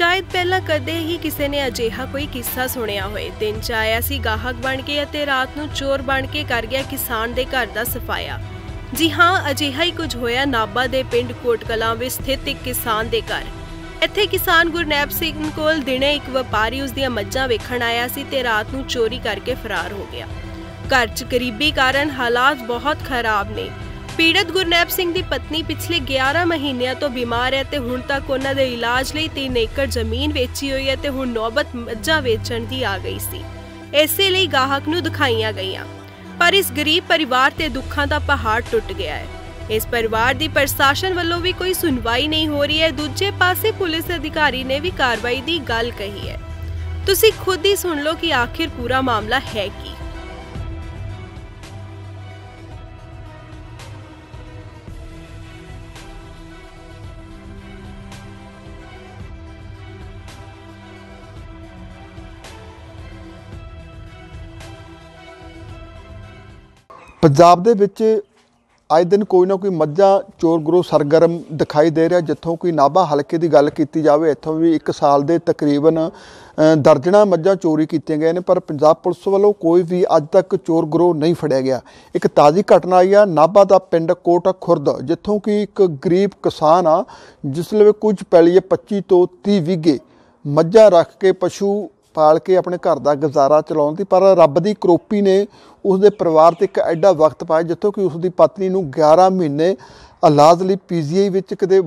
ਸ਼ਾਇਦ ਪਹਿਲਾਂ ਕਦੇ ਹੀ ਕਿਸੇ ਨੇ ਅਜਿਹਾ ਕੋਈ ਕਿੱਸਾ ਸੁਣਿਆ ਹੋਵੇ ਦਿਨ ਚ ਆਇਆ ਸੀ ਗਾਹਕ ਬਣ ਕੇ ਅਤੇ ਰਾਤ ਨੂੰ ਚੋਰ ਬਣ ਕੇ ਕਰ ਗਿਆ ਕਿਸਾਨ ਦੇ ਘਰ ਦਾ ਸਫਾਇਆ ਜੀ ਹਾਂ ਅਜਿਹਾ ਹੀ ਕੁਝ ਹੋਇਆ ਨਾਬਾ ਦੇ ਪਿੰਡ ਕੋਟਕਲਾਂ ਵਿੱਚ ਸਥਿਤ ਇੱਕ ਕਿਸਾਨ ਦੇ ਘਰ ਇੱਥੇ ਕਿਸਾਨ ਗੁਰਨੈਬ ਸਿੰਘ ਕੋਲ ਦਿਨੇ ਇੱਕ ਵਪਾਰੀ ਉਸ ਦੀਆਂ ਮੱਝਾਂ ਵੇਖਣ ਆਇਆ ਸੀ ਤੇ ਰਾਤ ਨੂੰ ਚੋਰੀ ਕਰਕੇ ਫਰਾਰ ਹੋ ਗਿਆ ਘਰ 'ਚ ਗਰੀਬੀ ਕਾਰਨ ਹਾਲਾਤ ਬਹੁਤ ਖਰਾਬ ਨੇ ਪੀੜਤ ਗੁਰਨੈਪ ਸਿੰਘ ਦੀ ਪਤਨੀ ਪਿਛਲੇ 11 ਮਹੀਨਿਆਂ ਤੋਂ ਬਿਮਾਰ ਹੈ ਤੇ ਹੁਣ ਤੱਕ ਉਹਨਾਂ ਦੇ ਇਲਾਜ ਲਈ 3 ਏਕੜ ਜ਼ਮੀਨ ਵੇਚੀ ਹੋਈ ਹੈ ਤੇ ਹੁਣ ਨੌਬਤ ਮੱਝਾਂ ਵੇਚਣ ਦੀ ਆ ਗਈ ਸੀ ਇਸੇ ਲਈ ਗਾਹਕ ਨੂੰ ਦਿਖਾਈਆਂ ਗਈਆਂ ਪਰ ਇਸ ਗਰੀਬ ਪਰਿਵਾਰ ਤੇ ਦੁੱਖਾਂ ਦਾ ਪਹਾੜ ਟੁੱਟ ਗਿਆ ਹੈ ਇਸ ਪਰਿਵਾਰ ਦੀ ਪ੍ਰਸ਼ਾਸਨ ਵੱਲੋਂ ਵੀ ਕੋਈ ਸੁਣਵਾਈ ਨਹੀਂ ਹੋ ਰਹੀ ਹੈ ਦੂਜੇ ਪਾਸੇ ਪੁਲਿਸ ਅਧਿਕਾਰੀ ਨੇ ਵੀ ਕਾਰਵਾਈ ਦੀ ਗੱਲ ਕਹੀ ਹੈ ਤੁਸੀਂ ਖੁਦ ਹੀ ਸੁਣ ਲਓ ਕਿ ਆਖਿਰ ਪੂਰਾ ਮਾਮਲਾ ਹੈ ਕੀ ਪੰਜਾਬ ਦੇ ਵਿੱਚ ਅੱਜ ਦਿਨ ਕੋਈ ਨਾ ਕੋਈ ਮੱਝਾਂ ਚੋਰ ਗਰੋ ਸਰਗਰਮ ਦਿਖਾਈ ਦੇ ਰਿਹਾ ਜਿੱਥੋਂ ਕੋਈ ਨਾਭਾ ਹਲਕੇ ਦੀ ਗੱਲ ਕੀਤੀ ਜਾਵੇ ਇੱਥੋਂ ਵੀ 1 ਸਾਲ ਦੇ ਤਕਰੀਬਨ ਦਰਜਣਾ ਮੱਝਾਂ ਚੋਰੀ ਕੀਤੀਆਂ ਗਏ ਨੇ ਪਰ ਪੰਜਾਬ ਪੁਲਿਸ ਵੱਲੋਂ ਕੋਈ ਵੀ ਅੱਜ ਤੱਕ ਚੋਰ ਗਰੋ ਨਹੀਂ ਫੜਿਆ ਗਿਆ ਇੱਕ ਤਾਜ਼ੀ ਘਟਨਾ ਆਈ ਆ ਨਾਭਾ ਦਾ ਪਿੰਡ ਕੋਟ ਖੁਰਦ ਜਿੱਥੋਂ ਕਿ ਇੱਕ ਗਰੀਬ ਕਿਸਾਨ ਆ ਜਿਸ ਲਈ ਕੁਝ ਪੈਲੀਏ 25 ਤੋਂ 30 ਵਿਗੇ ਮੱਝਾਂ ਰੱਖ ਕੇ ਪਸ਼ੂ ਪਾਲ ਕੇ ਆਪਣੇ ਘਰ ਦਾ ਗੁਜ਼ਾਰਾ ਚਲਾਉਣ ਦੀ ਪਰ ਰੱਬ ਦੀ ਕਰੋਪੀ ਨੇ ਉਸ ਦੇ ਪਰਿਵਾਰ ਤੇ ਇੱਕ ਐਡਾ ਵਕਤ ਪਾਇਆ ਜਿੱਥੋਂ ਕਿ ਉਸ ਦੀ ਪਤਨੀ ਨੂੰ 11 ਮਹੀਨੇ ਇਲਾਜ ਲਈ ਪੀਜੀਆਈ ਵਿੱਚ ਕਿਤੇ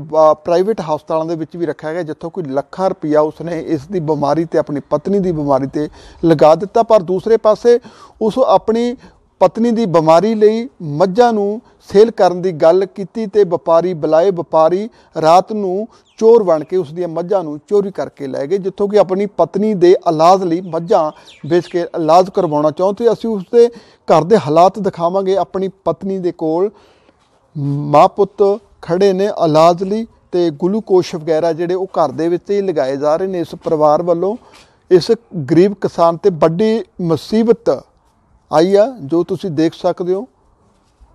ਪ੍ਰਾਈਵੇਟ ਹਸਪਤਾਲਾਂ ਦੇ ਵਿੱਚ ਵੀ ਰੱਖਿਆ ਗਿਆ ਜਿੱਥੋਂ ਕੋਈ ਲੱਖਾਂ ਰੁਪਇਆ ਉਸਨੇ ਇਸ ਦੀ ਬਿਮਾਰੀ ਤੇ ਆਪਣੀ ਪਤਨੀ ਦੀ ਬਿਮਾਰੀ ਤੇ ਲਗਾ ਦਿੱਤਾ ਪਰ ਦੂਸਰੇ ਪਾਸੇ ਉਸ ਆਪਣੀ ਪਤਨੀ ਦੀ ਬਿਮਾਰੀ ਲਈ ਮੱਝਾਂ ਨੂੰ ਸੇਲ ਕਰਨ ਦੀ ਗੱਲ ਕੀਤੀ ਤੇ ਵਪਾਰੀ ਬੁਲਾਏ ਵਪਾਰੀ ਰਾਤ ਨੂੰ ਚੋਰ ਬਣ ਕੇ ਉਸ ਦੀਆਂ ਮੱਝਾਂ ਨੂੰ ਚੋਰੀ ਕਰਕੇ ਲੈ ਗਏ ਜਿੱਥੋਂ ਕਿ ਆਪਣੀ ਪਤਨੀ ਦੇ ਇਲਾਜ ਲਈ ਮੱਝਾਂ ਵੇਚ ਕੇ ਇਲਾਜ ਕਰਵਾਉਣਾ ਚਾਹੁੰਦੇ ਅਸੀਂ ਉਸ ਦੇ ਘਰ ਦੇ ਹਾਲਾਤ ਦਿਖਾਵਾਂਗੇ ਆਪਣੀ ਪਤਨੀ ਦੇ ਕੋਲ ਮਾਂ ਪੁੱਤ ਖੜੇ ਨੇ ਇਲਾਜ ਲਈ ਤੇ ਗਲੂਕੋਸ਼ ਵਗੈਰਾ ਜਿਹੜੇ ਉਹ ਘਰ ਦੇ ਵਿੱਚ ਹੀ ਲਗਾਏ ਜਾ ਰਹੇ ਨੇ ਇਸ ਪਰਿਵਾਰ ਵੱਲੋਂ ਇਸ ਗਰੀਬ ਕਿਸਾਨ ਤੇ ਵੱਡੀ ਮੁਸੀਬਤ ਆਈ ਆ ਜੋ ਤੁਸੀਂ ਦੇਖ ਸਕਦੇ ਹੋ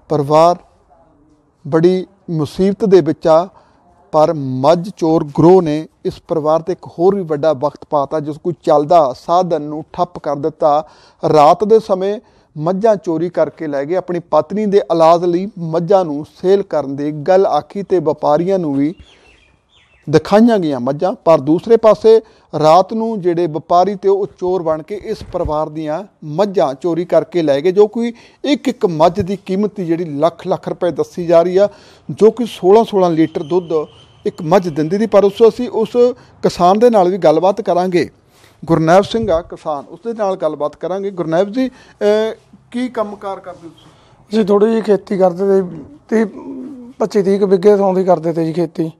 ਪਰਿਵਾਰ ਬੜੀ ਮੁਸੀਬਤ ਦੇ ਵਿੱਚ ਆ ਪਰ ਮੱਝ ਚੋਰ ਗਰੋ ਨੇ ਇਸ ਪਰਿਵਾਰ ਤੇ ਇੱਕ ਹੋਰ ਵੀ ਵੱਡਾ ਵਕਤ ਪਾਤਾ ਜਿਸ ਕੋਈ ਚੱਲਦਾ ਸਾਧਨ ਨੂੰ ਠੱਪ ਕਰ ਦਿੱਤਾ ਰਾਤ ਦੇ ਸਮੇਂ ਮੱਝਾਂ ਚੋਰੀ ਕਰਕੇ ਲੈ ਗਏ ਆਪਣੀ ਪਤਨੀ ਦੇ ਇਲਾਜ ਲਈ ਮੱਝਾਂ ਨੂੰ ਸੇਲ ਕਰਨ ਦੇ ਗੱਲ ਆਖੀ ਤੇ ਵਪਾਰੀਆਂ ਨੂੰ ਵੀ ਦਿਖਾਈਆਂ ਗਈਆਂ ਮੱਝਾਂ ਪਰ ਦੂਸਰੇ ਪਾਸੇ ਰਾਤ ਨੂੰ ਜਿਹੜੇ ਵਪਾਰੀ ਤੇ ਉਹ ਚੋਰ ਬਣ ਕੇ ਇਸ ਪਰਿਵਾਰ ਦੀਆਂ ਮੱਝਾਂ ਚੋਰੀ ਕਰਕੇ ਲੈ ਗਏ ਜੋ ਕੋਈ ਇੱਕ ਇੱਕ ਮੱਝ ਦੀ ਕੀਮਤ ਜਿਹੜੀ ਲੱਖ ਲੱਖ ਰੁਪਏ ਦੱਸੀ ਜਾ ਰਹੀ ਆ ਜੋ ਕਿ 16 16 ਲੀਟਰ ਦੁੱਧ ਇੱਕ ਮੱਝ ਦਿੰਦੀ ਦੀ ਪਰ ਉਸ ਅਸੀਂ ਉਸ ਕਿਸਾਨ ਦੇ ਨਾਲ ਵੀ ਗੱਲਬਾਤ ਕਰਾਂਗੇ ਗੁਰਨੈਵ ਸਿੰਘ ਆ ਕਿਸਾਨ ਉਸ ਦੇ ਨਾਲ ਗੱਲਬਾਤ ਕਰਾਂਗੇ ਗੁਰਨੈਵ ਜੀ ਕੀ ਕੰਮਕਾਰ ਕਰਦੇ ਤੁਸੀਂ ਜੀ ਥੋੜੀ ਜਿਹੀ ਖੇਤੀ ਕਰਦੇ ਤੇ 25 30 ਵਿਗੇ ਸੌਂਦੀ ਕਰਦੇ ਤੇ ਜੀ ਖੇਤੀ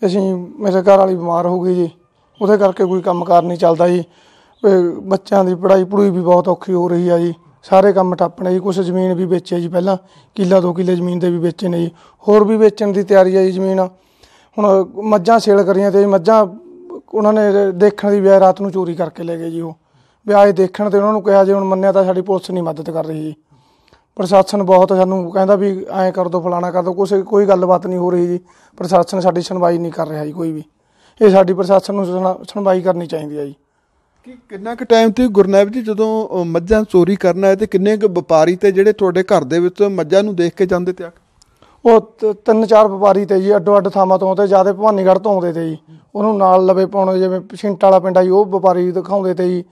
ਤੇ ਅਸੀਂ ਮੇਰੇ ਘਰ ਵਾਲੀ ਬਿਮਾਰ ਹੋ ਗਈ ਜੀ ਉਹਦੇ ਕਰਕੇ ਕੋਈ ਕੰਮਕਾਰ ਨਹੀਂ ਚੱਲਦਾ ਜੀ ਬੱਚਿਆਂ ਦੀ ਪੜ੍ਹਾਈ ਪੜੂਈ ਵੀ ਬਹੁਤ ਔਖੀ ਹੋ ਰਹੀ ਆ ਜੀ ਸਾਰੇ ਕੰਮ ਟੱਪਣੇ ਨੇ ਜੀ ਕੁਝ ਜ਼ਮੀਨ ਵੀ ਵੇਚੇ ਜੀ ਪਹਿਲਾਂ ਕਿੱਲਾ 2 ਕਿੱਲੇ ਜ਼ਮੀਨ ਦੇ ਵੀ ਵੇਚੇ ਨੇ ਜੀ ਹੋਰ ਵੀ ਵੇਚਣ ਦੀ ਤਿਆਰੀ ਆ ਜੀ ਜ਼ਮੀਨ ਹੁਣ ਮੱਝਾਂ ਸੇਲ ਕਰੀਆਂ ਤੇ ਮੱਝਾਂ ਉਹਨਾਂ ਨੇ ਦੇਖਣ ਦੀ ਵਿਆਹ ਰਾਤ ਨੂੰ ਚੋਰੀ ਕਰਕੇ ਲੈ ਗਏ ਜੀ ਉਹ ਵਿਆਹ ਦੇਖਣ ਤੇ ਉਹਨਾਂ ਨੂੰ ਕਿਹਾ ਜੇ ਹੁਣ ਮੰਨਿਆ ਤਾਂ ਸਾਡੀ ਪੁਲਿਸ ਨਹੀਂ ਮਦਦ ਕਰ ਰਹੀ ਜੀ ਪ੍ਰਸ਼ਾਸਨ ਬਹੁਤ ਸਾਨੂੰ ਕਹਿੰਦਾ ਵੀ ਐਂ ਕਰ ਦੋ ਫਲਾਣਾ ਕਰ ਦੋ ਕੋਈ ਕੋਈ ਗੱਲਬਾਤ ਨਹੀਂ ਹੋ ਰਹੀ ਜੀ ਪ੍ਰਸ਼ਾਸਨ ਸਾਡੀ ਸੁਣਵਾਈ ਨਹੀਂ ਕਰ ਰਿਹਾ ਜੀ ਕੋਈ ਵੀ ਇਹ ਸਾਡੀ ਪ੍ਰਸ਼ਾਸਨ ਨੂੰ ਸੁਣਵਾਈ ਕਰਨੀ ਚਾਹੀਦੀ ਹੈ ਜੀ ਕਿ ਕਿੰਨਾ ਕੁ ਟਾਈਮ ਤੇ ਗੁਰਨਾਬ ਜੀ ਜਦੋਂ ਮੱਝਾਂ ਚੋਰੀ ਕਰਨਾ ਹੈ ਤੇ ਕਿੰਨੇ ਕੁ ਵਪਾਰੀ ਤੇ ਜਿਹੜੇ ਤੁਹਾਡੇ ਘਰ ਦੇ ਵਿੱਚ ਮੱਝਾਂ ਨੂੰ ਦੇਖ ਕੇ ਜਾਂਦੇ ਤੇ ਆ ਉਹ ਤਿੰਨ ਚਾਰ ਵਪਾਰੀ ਤੇ ਜੀ ਅੱਡੋ ਅੱਡ ਥਾਵਾਂ ਤੋਂ ਤੇ ਜਿਆਦਾ ਭਵਾਨੀਗੜ੍ਹ ਤੋਂ ਆਉਂਦੇ ਤੇ ਜੀ ਉਹਨੂੰ ਨਾਲ ਲਵੇ ਪਾਉਣ ਜਿਵੇਂ ਪਛਿੰਟ ਵਾਲਾ ਪਿੰਡ ਆ ਜੀ ਉਹ ਵਪਾਰੀ ਦਿਖਾਉਂਦੇ ਤੇ ਜੀ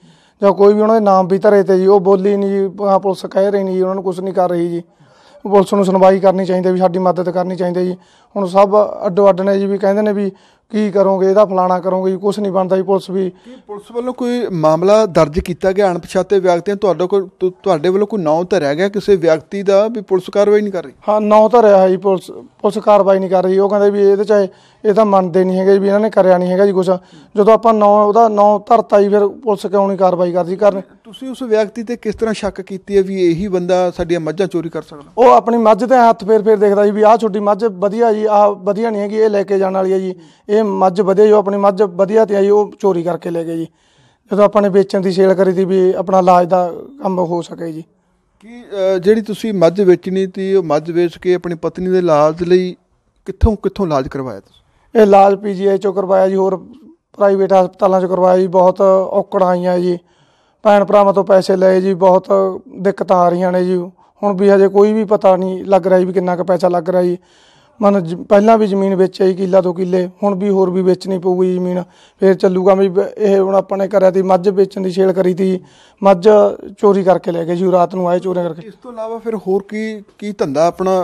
ਜਾਂ ਕੋਈ ਵੀ ਉਹਨਾਂ ਦੇ ਨਾਮ ਵੀ ਧਰੇ ਤੇ ਜੀ ਉਹ ਬੋਲੀ ਨਹੀਂ ਜੀ ਆਹ ਪੁਲਿਸ ਕਹਿ ਰਹੀ ਨਹੀਂ ਜੀ ਉਹਨਾਂ ਨੂੰ ਕੁਝ ਨਹੀਂ ਕਰ ਰਹੀ ਜੀ ਪੁਲਿਸ ਨੂੰ ਸੁਣਵਾਈ ਕਰਨੀ ਚਾਹੀਦੀ ਵੀ ਸਾਡੀ ਮਦਦ ਕਰਨੀ ਚਾਹੀਦੀ ਜੀ ਹੁਣ ਸਭ ਅੱਡੋ ਅੱਡ ਨੇ ਜੀ ਵੀ ਕਹਿੰਦੇ ਨੇ ਵੀ ਕੀ ਕਰੋਗੇ ਇਹਦਾ ਫਲਾਣਾ ਕਰੋਗੇ ਜੀ ਕੁਝ ਨਹੀਂ ਬਣਦਾ ਜੀ ਪੁਲਿਸ ਵੀ ਪੁਲਿਸ ਵੱਲੋਂ ਕੋਈ ਮਾਮਲਾ ਦਰਜ ਕੀਤਾ ਗਿਆ ਅਣਪਛਾਤੇ ਵਿਅਕਤੀਆਂ ਤੁਹਾਡੇ ਕੋਲ ਤੁਹਾਡੇ ਵੱਲੋਂ ਕੋਈ ਤਾਂ ਧਰਿਆ ਗਿਆ ਕਿਸੇ ਵਿਅਕਤੀ ਦਾ ਵੀ ਪੁਲਿਸ ਕਾਰਵਾਈ ਨਹੀਂ ਕਰ ਰਹੀ ਹਾਂ ਨਾਮ ਧਰਿਆ ਹੈ ਜੀ ਪੁਲਿਸ ਪੁਲਿਸ ਕਾਰਵਾਈ ਨਹੀਂ ਕਰ ਰਹੀ ਉਹ ਕਹਿੰਦੇ ਵੀ ਇਹਦੇ ਚਾਹੇ ਇਹ ਤਾਂ ਮੰਨਦੇ ਨਹੀਂ ਹੈਗੇ ਵੀ ਇਹਨਾਂ ਨੇ ਕਰਿਆ ਨਹੀਂ ਹੈਗਾ ਜੀ ਕੁਝ ਜਦੋਂ ਆਪਾਂ ਨਾਂ ਉਹਦਾ ਨਾਂ ਧਰਤਾ ਹੀ ਫਿਰ ਪੁਲਿਸ ਕਿਉਂ ਨਹੀਂ ਕਾਰਵਾਈ ਕਰਦੀ ਕਰਨ ਤੁਸੀਂ ਉਸ ਵਿਅਕਤੀ ਤੇ ਕਿਸ ਤਰ੍ਹਾਂ ਸ਼ੱਕ ਕੀਤੀ ਹੈ ਵੀ ਇਹੀ ਬੰਦਾ ਸਾਡੀਆਂ ਮੱਝਾਂ ਚੋਰੀ ਕਰ ਸਕਦਾ ਉਹ ਆਪਣੀ ਮੱਝ ਤੇ ਹੱਥ ਫੇਰ ਫੇਰ ਦੇਖਦਾ ਜੀ ਵੀ ਆਹ ਛੋਟੀ ਮੱਝ ਵਧੀਆ ਜੀ ਆਹ ਵਧੀਆ ਨਹੀਂ ਹੈਗੀ ਇਹ ਲੈ ਕੇ ਜਾਣ ਵਾਲੀ ਹੈ ਜੀ ਇਹ ਮੱਝ ਵਧੀਆ ਜੋ ਆਪਣੀ ਮੱਝ ਵਧੀਆ ਤੇ ਆਈ ਉਹ ਚੋਰੀ ਕਰਕੇ ਲੈ ਗਏ ਜੀ ਜਦੋਂ ਆਪਾਂ ਨੇ ਵੇਚਣ ਦੀ ਸੇਲ ਕਰੀ ਸੀ ਵੀ ਆਪਣਾ ਇਲਾਜ ਦਾ ਕੰਮ ਹੋ ਸਕੇ ਜੀ ਕੀ ਜਿਹੜੀ ਤੁਸੀਂ ਮੱਝ ਵੇਚਣੀ ਸੀ ਉਹ ਮੱਝ ਵੇਚ ਕੇ ਆਪਣੀ ਪਤਨੀ ਦੇ ਇਲਾਜ ਲਈ ਕਿੱਥੋਂ ਕਿੱਥੋਂ ਇਲਾਜ ਕਰਵਾਇਆ ਤੁਸੀਂ ਇਹ ਇਲਾਜ ਪੀਜੀਆਈ ਚੋਂ ਕਰਵਾਇਆ ਜੀ ਹੋਰ ਪ੍ਰਾਈਵੇਟ ਹਸਪਤਾਲਾਂ ਚੋਂ ਕਰਵਾਇਆ ਜੀ ਬਹੁਤ ਔਕੜਾਂ ਆਈਆਂ ਜੀ ਭੈਣ ਭਰਾਵਾਂ ਤੋਂ ਪੈਸੇ ਲਏ ਜੀ ਬਹੁਤ ਦਿੱਕਤਾਂ ਆ ਰਹੀਆਂ ਨੇ ਜੀ ਹੁਣ ਵੀ ਹਜੇ ਕੋਈ ਵੀ ਪਤਾ ਨਹੀਂ ਲੱਗ ਰਿਹਾ ਜੀ ਵੀ ਕਿੰਨਾ ਕੁ ਪੈਸਾ ਲੱਗ ਰਿਹਾ ਜੀ ਮਨ ਪਹਿਲਾਂ ਵੀ ਜ਼ਮੀਨ ਵੇਚਿਆ ਆਈ ਕਿੱਲਾ ਤੋਂ ਕਿੱਲੇ ਹੁਣ ਵੀ ਹੋਰ ਵੀ ਵੇਚਣੀ ਪਊਗੀ ਜ਼ਮੀਨ ਫੇਰ ਚੱਲੂਗਾ ਵੀ ਇਹ ਹੁਣ ਆਪਾਂ ਨੇ ਕਰਿਆ ਮੱਝ ਵੇਚਣ ਦੀ ਛੇਲ ਕਰੀ ਤੀ ਮੱਝ ਚੋਰੀ ਕਰਕੇ ਲੈ ਗਏ ਜੀ ਰਾਤ ਨੂੰ ਆਏ ਚੋਰੀਆਂ ਕਰਕੇ ਇਸ ਤੋਂ ਇਲਾਵਾ ਫਿਰ ਹੋਰ ਕੀ ਕੀ ਧੰਦਾ ਆਪਣਾ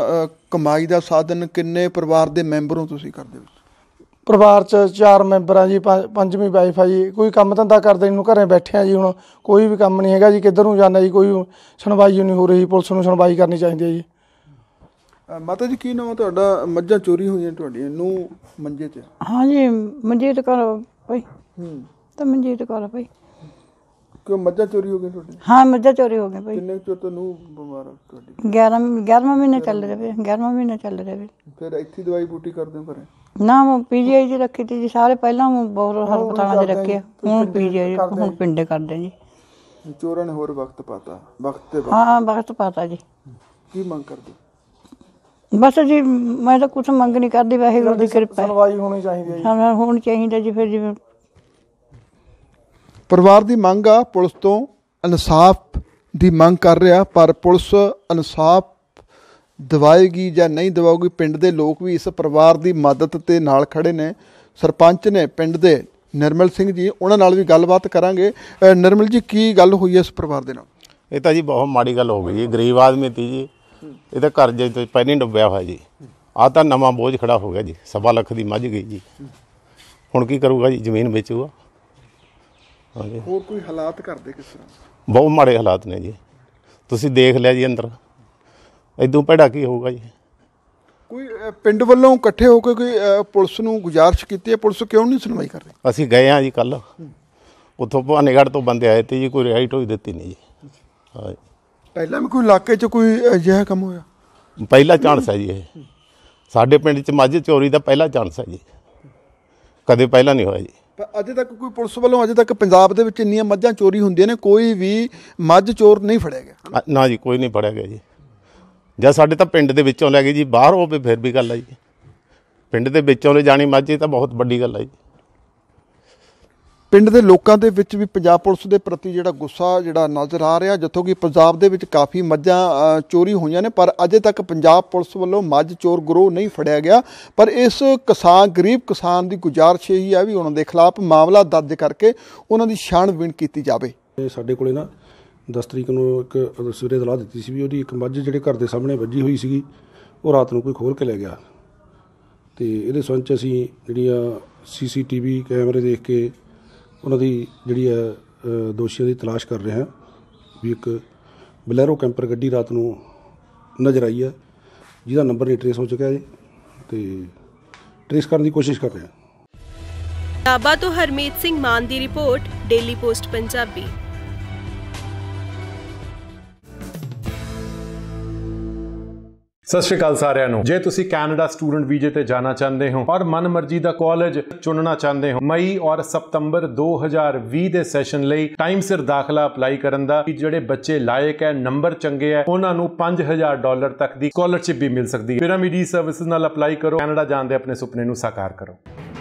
ਕਮਾਈ ਦਾ ਸਾਧਨ ਕਿੰਨੇ ਪਰਿਵਾਰ ਦੇ ਮੈਂਬਰ ਹੋ ਤੁਸੀਂ ਕਰਦੇ ਹੋ ਪਰਿਵਾਰ ਚ ਚਾਰ ਮੈਂਬਰ ਆ ਜੀ ਪੰਜਵੀਂ ਵਾਈਫ ਆ ਜੀ ਕੋਈ ਕੰਮ ਧੰਦਾ ਕਰਦੇ ਨੂੰ ਘਰੇ ਬੈਠੇ ਆ ਜੀ ਹੁਣ ਕੋਈ ਵੀ ਕੰਮ ਨਹੀਂ ਹੈਗਾ ਜੀ ਕਿੱਧਰ ਨੂੰ ਜਾਣਾ ਜੀ ਕੋਈ ਸੁਣਵਾਈ ਨਹੀਂ ਹੋ ਰਹੀ ਪੁਲਿਸ ਨੂੰ ਸੁਣਵਾਈ ਕਰਨੀ ਚਾਹੀਦੀ ਹੈ ਜੀ ਮਾਤਾ ਜੀ ਕੀ ਨਾਮ ਤੁਹਾਡਾ ਮੱਝਾਂ ਚੋਰੀ ਹੋਈਆਂ ਤੁਹਾਡੀਆਂ ਨੂੰ ਮੰਜੇ ਜੀ ਹਾਂਜੀ ਤੇ ਕਰੋ ਭਾਈ ਹੂੰ ਤਾਂ ਮੰਜੇ ਤੇ ਕਰੋ ਭਾਈ ਕਿਉਂ ਮੱਝਾਂ ਚੋਰੀ ਹੋ ਗਈਆਂ ਤੁਹਾਡੀਆਂ ਹਾਂ ਮੱਝਾਂ ਚੋਰੀ ਹੋ ਗਈਆਂ ਭਾਈ ਕਿੰਨੇ ਚੋਰ ਤੋਂ ਨੂੰ ਬਿਮਾਰ ਹੋ ਤੁਹਾਡੀ 11 11ਵਾਂ ਮਹੀਨਾ ਚੱਲ ਰਿਹਾ ਵੇ 11ਵਾਂ ਮਹੀਨਾ ਚੱਲ ਰਿਹਾ ਵੇ ਫਿਰ ਇੱਥੇ ਦਵਾਈ ਬੂਟੀ ਕਰਦੇ ਹੋ ਘਰੇ ਨਾ ਮੈਂ ਪੀਜੀਆਈ ਜੀ ਰੱਖੀ ਤੀ ਜੀ ਸਾਰੇ ਪਹਿਲਾਂ ਮੈਂ ਬਹੁਤ ਹਸਪਤਾਲਾਂ 'ਚ ਰੱਖਿਆ ਹੁਣ ਪੀਜੀਆਈ ਹੁਣ ਪਿੰਡੇ ਕਰਦੇ ਜੀ ਚੋਰਾਂ ਨੇ ਹੋਰ ਵਕਤ ਪਾਤਾ ਵਕਤ ਤੇ ਹਾਂ ਵਕਤ ਪਾਤਾ ਜੀ ਕੀ ਮੰਗ ਕਰਦੇ ਬਸ ਜੀ ਮੈਂ ਤਾਂ ਕੁਝ ਮੰਗ ਨਹੀਂ ਕਰਦੀ ਵਾਹਿਗੁਰੂ ਦੀ ਕਿਰਪਾ ਸੁਣਵਾਈ ਹੋਣੀ ਚਾਹੀਦੀ ਹੈ ਜੀ ਸਾਨੂੰ ਹੁਣ ਚਾਹੀਦਾ ਜੀ ਫਿਰ ਜਿਵੇਂ ਪਰਿਵਾਰ ਦੀ ਮੰਗ ਆ ਪੁਲਿਸ ਤੋਂ ਇਨਸਾਫ ਦੀ ਮੰਗ ਕਰ ਰਿਹਾ ਪਰ ਪੁਲਿਸ ਇਨਸਾਫ ਦਿਵਾਏਗੀ ਜਾਂ ਨਹੀਂ ਦਿਵਾਉਗੀ ਪਿੰਡ ਦੇ ਲੋਕ ਵੀ ਇਸ ਪਰਿਵਾਰ ਦੀ ਮਦਦ ਤੇ ਨਾਲ ਖੜੇ ਨੇ ਸਰਪੰਚ ਨੇ ਪਿੰਡ ਦੇ ਨਿਰਮਲ ਸਿੰਘ ਜੀ ਉਹਨਾਂ ਨਾਲ ਵੀ ਗੱਲਬਾਤ ਕਰਾਂਗੇ ਨਿਰਮਲ ਜੀ ਕੀ ਗੱਲ ਹੋਈ ਹੈ ਇਸ ਪਰਿਵਾਰ ਦੇ ਨਾਲ ਇਹ ਤਾਂ ਜੀ ਬਹੁਤ ਮਾੜੀ ਗੱਲ ਹੋ ਗਈ ਜੀ ਗਰੀਬ ਆਦਮੀ ਤੀ ਜੀ ਇਹਦਾ ਘਰ ਜੇ ਤੇ ਪਹਿਲਾਂ ਡੁੱਬਿਆ ਹੋਇਆ ਜੀ ਆ ਤਾਂ ਨਵਾਂ ਬੋਝ ਖੜਾ ਹੋ ਗਿਆ ਜੀ ਸਵਾ ਲੱਖ ਦੀ ਮੱਝ ਗਈ ਜੀ ਹੁਣ ਕੀ ਕਰੂਗਾ ਜੀ ਜ਼ਮੀਨ ਵੇਚੂਗਾ ਹਾਂਜੀ ਹੋਰ ਕੋਈ ਹਾਲਾਤ ਕਰਦੇ ਕਿਸ ਤਰ੍ਹਾਂ ਬਹੁਤ ਮਾੜੇ ਹਾਲਾਤ ਨੇ ਜੀ ਤੁਸੀਂ ਦੇਖ ਲਿਆ ਜੀ ਅੰਦਰ ਇਦੋਂ ਪੜਾ ਕੀ ਹੋਊਗਾ ਜੀ ਕੋਈ ਪਿੰਡ ਵੱਲੋਂ ਇਕੱਠੇ ਹੋ ਕੇ ਕੋਈ ਪੁਲਿਸ ਨੂੰ ਗੁਜ਼ਾਰਿਸ਼ ਕੀਤੀ ਹੈ ਪੁਲਿਸ ਕਿਉਂ ਨਹੀਂ ਸੁਣਵਾਈ ਕਰ ਰਹੀ ਅਸੀਂ ਗਏ ਆ ਜੀ ਕੱਲ ਉਥੋਂ ਭਾਨੇਗੜ ਤੋਂ ਬੰਦੇ ਆਏ ਤੇ ਜੀ ਕੋਈ ਰਿਹਾਈ ਟੋਈ ਦਿੱਤੀ ਨਹੀਂ ਜੀ ਹਾਂ ਪਹਿਲਾਂ ਵੀ ਕੋਈ ਇਲਾਕੇ 'ਚ ਕੋਈ ਅਜਿਹਾ ਕੰਮ ਹੋਇਆ ਪਹਿਲਾ ਚਾਂਸ ਹੈ ਜੀ ਇਹ ਸਾਡੇ ਪਿੰਡ 'ਚ ਮੱਝ ਚੋਰੀ ਦਾ ਪਹਿਲਾ ਚਾਂਸ ਹੈ ਜੀ ਕਦੇ ਪਹਿਲਾਂ ਨਹੀਂ ਹੋਇਆ ਜੀ ਪਰ ਅਜੇ ਤੱਕ ਕੋਈ ਪੁਲਿਸ ਵੱਲੋਂ ਅਜੇ ਤੱਕ ਪੰਜਾਬ ਦੇ ਵਿੱਚ ਇੰਨੀਆਂ ਮੱਝਾਂ ਚੋਰੀ ਹੁੰਦੀਆਂ ਨੇ ਕੋਈ ਵੀ ਮੱਝ ਚੋਰ ਨਹੀਂ ਫੜਿਆ ਗਿਆ ਨਾ ਜੀ ਕੋਈ ਨਹੀਂ ਫੜਿਆ ਗਿਆ ਜੀ ਜਾਂ ਸਾਡੇ ਤਾਂ ਪਿੰਡ ਦੇ ਵਿੱਚੋਂ ਲੈ ਗਏ ਜੀ ਬਾਹਰ ਹੋਵੇ ਫਿਰ ਵੀ ਗੱਲ ਹੈ ਜੀ ਪਿੰਡ ਦੇ ਵਿੱਚੋਂ ਲੈ ਜਾਣੀ ਮੱਝ ਇਹ ਤਾਂ ਬਹੁਤ ਵੱਡੀ ਗੱਲ ਹੈ ਜੀ ਪਿੰਡ ਦੇ ਲੋਕਾਂ ਦੇ ਵਿੱਚ ਵੀ ਪੰਜਾਬ ਪੁਲਿਸ ਦੇ ਪ੍ਰਤੀ ਜਿਹੜਾ ਗੁੱਸਾ ਜਿਹੜਾ ਨਜ਼ਰ ਆ ਰਿਹਾ ਜਿੱਥੋਂ ਕਿ ਪੰਜਾਬ ਦੇ ਵਿੱਚ ਕਾਫੀ ਮੱਝਾਂ ਚੋਰੀ ਹੋਈਆਂ ਨੇ ਪਰ ਅਜੇ ਤੱਕ ਪੰਜਾਬ ਪੁਲਿਸ ਵੱਲੋਂ ਮੱਝ ਚੋਰ ਗਰੋਹ ਨਹੀਂ ਫੜਿਆ ਗਿਆ ਪਰ ਇਸ ਕਿਸਾਨ ਗਰੀਬ ਕਿਸਾਨ ਦੀ ਗੁਜ਼ਾਰਿਸ਼ ਹੀ ਹੈ ਵੀ ਉਹਨਾਂ ਦੇ ਖਿਲਾਫ ਮਾਮਲਾ ਦਰਜ ਕਰਕੇ ਉਹਨਾਂ ਦੀ ਛਾਣਬੀਣ ਕੀਤੀ ਜਾਵੇ ਸਾਡੇ ਕੋਲੇ ਨਾ 10 ਤਰੀਕ ਨੂੰ ਇੱਕ ਸਵੇਰੇ ਦਲਾ ਦਿੱਤੀ ਸੀ ਵੀ ਉਹਦੀ ਇੱਕ ਮੱਝ ਜਿਹੜੇ ਘਰ ਦੇ ਸਾਹਮਣੇ ਵੱਜੀ ਹੋਈ ਸੀਗੀ ਉਹ ਰਾਤ ਨੂੰ ਕੋਈ ਖੋਲ ਕੇ ਲੈ ਗਿਆ ਤੇ ਇਹਦੇ ਸੰਚ ਅਸੀਂ ਜਿਹੜੀਆਂ ਸੀਸੀਟੀਵੀ ਕੈਮਰੇ ਦੇਖ ਕੇ ਉਹਨਾਂ ਦੀ ਜਿਹੜੀ ਹੈ ਦੋਸ਼ੀਆਂ ਦੀ ਤਲਾਸ਼ ਕਰ ਰਹੇ ਹਾਂ ਵੀ ਇੱਕ ਬਲੈਰੋ ਕੈਂਪਰ ਗੱਡੀ ਰਾਤ ਨੂੰ ਨਜ਼ਰ ਆਈ ਹੈ ਜਿਹਦਾ ਨੰਬਰ ਨਹੀਂ ਟਰੇਸ ਹੋ ਚੁੱਕਿਆ ਜੀ ਤੇ ਟਰੇਸ ਕਰਨ ਦੀ ਕੋਸ਼ਿਸ਼ ਕਰ ਰਹੇ ਹਾਂ ਢਾਬਾ ਤੋਂ ਹਰਮੀਤ ਸਿੰਘ ਮਾਨ ਦੀ ਰਿਪੋਰਟ ਡੇਲੀ ਪੋਸਟ ਪੰਜਾਬੀ ਸਤਿ ਸ਼੍ਰੀ ਅਕਾਲ ਸਾਰਿਆਂ ਨੂੰ ਜੇ ਤੁਸੀਂ ਕੈਨੇਡਾ ਸਟੂਡੈਂਟ ਵੀਜ਼ੇ ਤੇ ਜਾਣਾ ਚਾਹੁੰਦੇ ਹੋ ਔਰ ਮਨਮਰਜ਼ੀ ਦਾ ਕਾਲਜ ਚੁਣਨਾ ਚਾਹੁੰਦੇ ਹੋ ਮਈ ਔਰ ਸਤੰਬਰ 2020 ਦੇ ਸੈਸ਼ਨ ਲਈ ਟਾਈਮ ਸਿਰ ਦਾਖਲਾ ਅਪਲਾਈ ਕਰਨ ਦਾ ਜਿਹੜੇ ਬੱਚੇ ਲਾਇਕ ਹੈ ਨੰਬਰ ਚੰਗੇ ਹੈ ਉਹਨਾਂ ਨੂੰ 5000 ਡਾਲਰ ਤੱਕ ਦੀ ਸਕਾਲਰਸ਼ਿਪ ਵੀ ਮਿਲ ਸਕਦੀ ਹੈ ਪਿਰਾਮਿਡੀ ਸਰਵਿਸਿਜ਼ ਨਾਲ ਅਪਲਾਈ ਕਰੋ ਕੈਨੇਡਾ ਜਾਣ ਦੇ ਆਪਣੇ ਸੁਪਨੇ ਨੂੰ ਸਾਕਾਰ ਕਰੋ